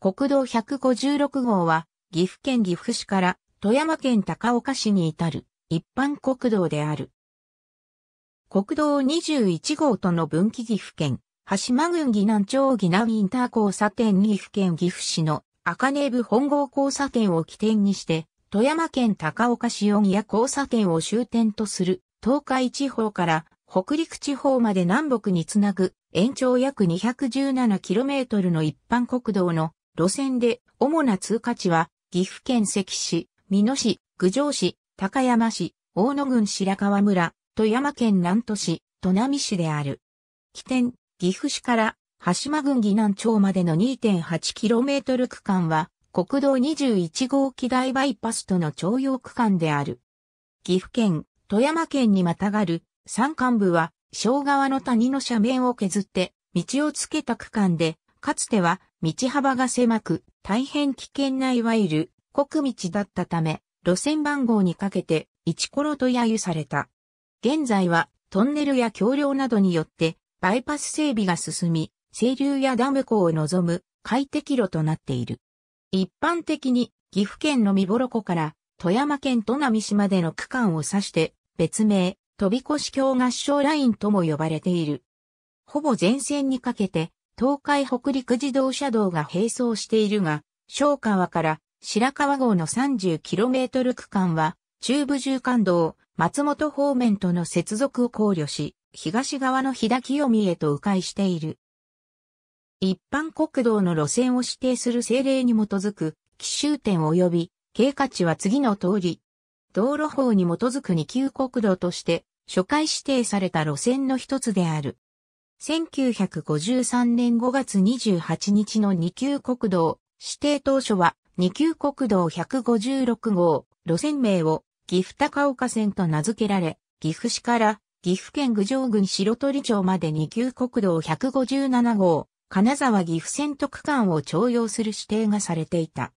国道156号は、岐阜県岐阜市から富山県高岡市に至る一般国道である。国道21号との分岐岐阜県、羽島郡岐南町岐南インター交差点岐阜県岐阜市の赤根部本郷交差点を起点にして、富山県高岡市四谷交差点を終点とする東海地方から北陸地方まで南北につなぐ延長約 217km の一般国道の路線で主な通過地は岐阜県関市、美濃市、郡上市、高山市、大野郡白川村、富山県南都市、砺波市である。起点、岐阜市から羽島郡岐南町までの 2.8km 区間は国道21号機大バイパスとの徴用区間である。岐阜県、富山県にまたがる山間部は小川の谷の斜面を削って道をつけた区間で、かつては道幅が狭く、大変危険ないわゆる国道だったため、路線番号にかけて、一コロと揶揄された。現在は、トンネルや橋梁などによって、バイパス整備が進み、清流やダム湖を望む快適路となっている。一般的に、岐阜県のぼろ湖から、富山県都波市までの区間を指して、別名、飛び越し橋合唱ラインとも呼ばれている。ほぼ全線にかけて、東海北陸自動車道が並走しているが、昭川から白川号の 30km 区間は、中部縦貫道、松本方面との接続を考慮し、東側の日田清見へと迂回している。一般国道の路線を指定する政令に基づく、奇襲点及び、経過値は次の通り。道路法に基づく2級国道として、初回指定された路線の一つである。1953年5月28日の二級国道、指定当初は二級国道156号、路線名を岐阜高岡線と名付けられ、岐阜市から岐阜県郡上郡白鳥町まで二級国道157号、金沢岐阜線と区間を徴用する指定がされていた。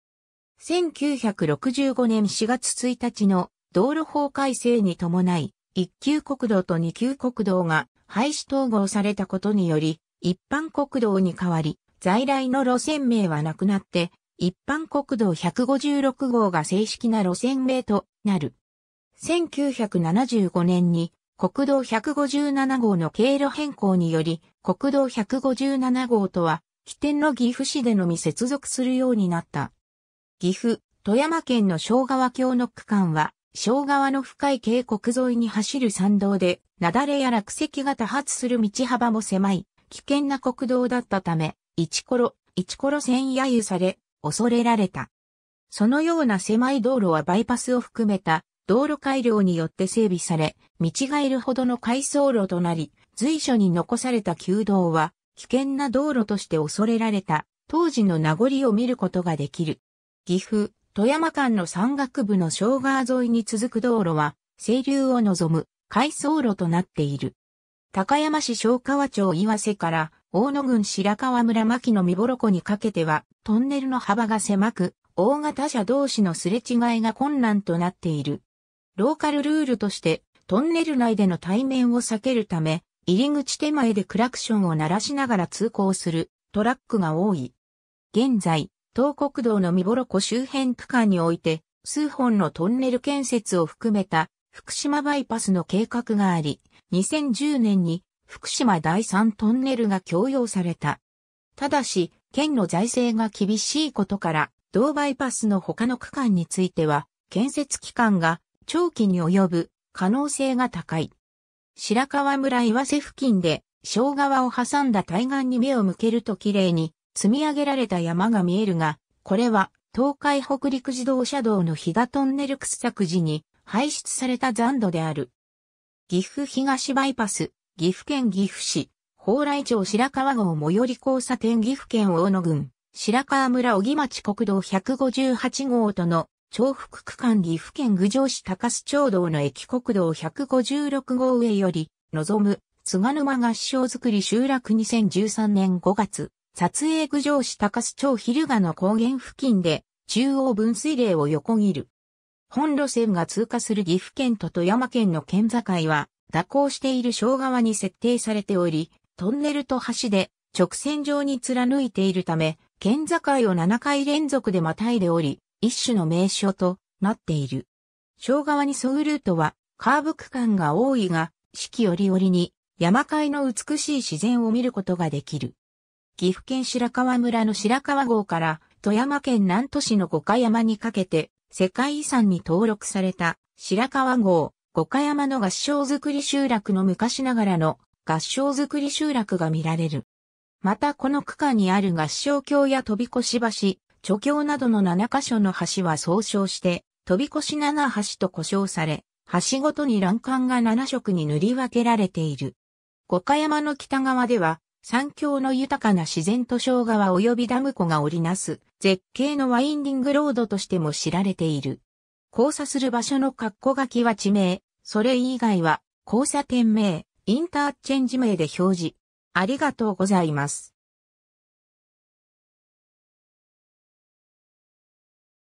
1965年4月1日の道路法改正に伴い、一級国道と二級国道が廃止統合されたことにより、一般国道に代わり、在来の路線名はなくなって、一般国道156号が正式な路線名となる。1975年に国道157号の経路変更により、国道157号とは、起点の岐阜市でのみ接続するようになった。岐阜、富山県の昭川橋の区間は、小川の深い渓谷沿いに走る山道で、雪崩や落石が多発する道幅も狭い、危険な国道だったため、一頃、一頃線揶揄され、恐れられた。そのような狭い道路はバイパスを含めた道路改良によって整備され、見違えるほどの回送路となり、随所に残された旧道は、危険な道路として恐れられた、当時の名残を見ることができる。岐阜、富山間の山岳部の小川沿いに続く道路は、清流を望む回送路となっている。高山市小川町岩瀬から大野郡白川村牧の見ぼろ湖にかけては、トンネルの幅が狭く、大型車同士のすれ違いが困難となっている。ローカルルールとして、トンネル内での対面を避けるため、入り口手前でクラクションを鳴らしながら通行するトラックが多い。現在、東国道の見ろ湖周辺区間において、数本のトンネル建設を含めた福島バイパスの計画があり、2010年に福島第3トンネルが供用された。ただし、県の財政が厳しいことから、同バイパスの他の区間については、建設期間が長期に及ぶ可能性が高い。白川村岩瀬付近で、小川を挟んだ対岸に目を向けると綺麗に積み上げられた山が見えるが、これは東海北陸自動車道の日賀トンネル掘削時に排出された残土である。岐阜東バイパス、岐阜県岐阜市、蓬莱町白川郷最寄り交差点岐阜県大野郡、白川村小木町国道158号との重複区間岐阜県郡上市高須町道の駅国道156号上より、望む、菅沼合掌造り集落2013年5月。撮影郡上市高須町昼賀の高原付近で中央分水嶺を横切る。本路線が通過する岐阜県と富山県の県境は蛇行している小川に設定されており、トンネルと橋で直線上に貫いているため、県境を7回連続でまたいでおり、一種の名称となっている。小川に沿うルートはカーブ区間が多いが、四季折々に山海の美しい自然を見ることができる。岐阜県白川村の白川郷から富山県南都市の五箇山にかけて世界遺産に登録された白川郷五箇山の合掌造り集落の昔ながらの合掌造り集落が見られる。またこの区間にある合掌橋や飛び越し橋、貯橋などの7カ所の橋は総称して、飛び越し7橋と呼称され、橋ごとに欄干が7色に塗り分けられている。五箇山の北側では、山峡の豊かな自然と小川及びダム湖が織りなす絶景のワインディングロードとしても知られている。交差する場所の括弧書きは地名、それ以外は交差点名、インターチェンジ名で表示。ありがとうございます。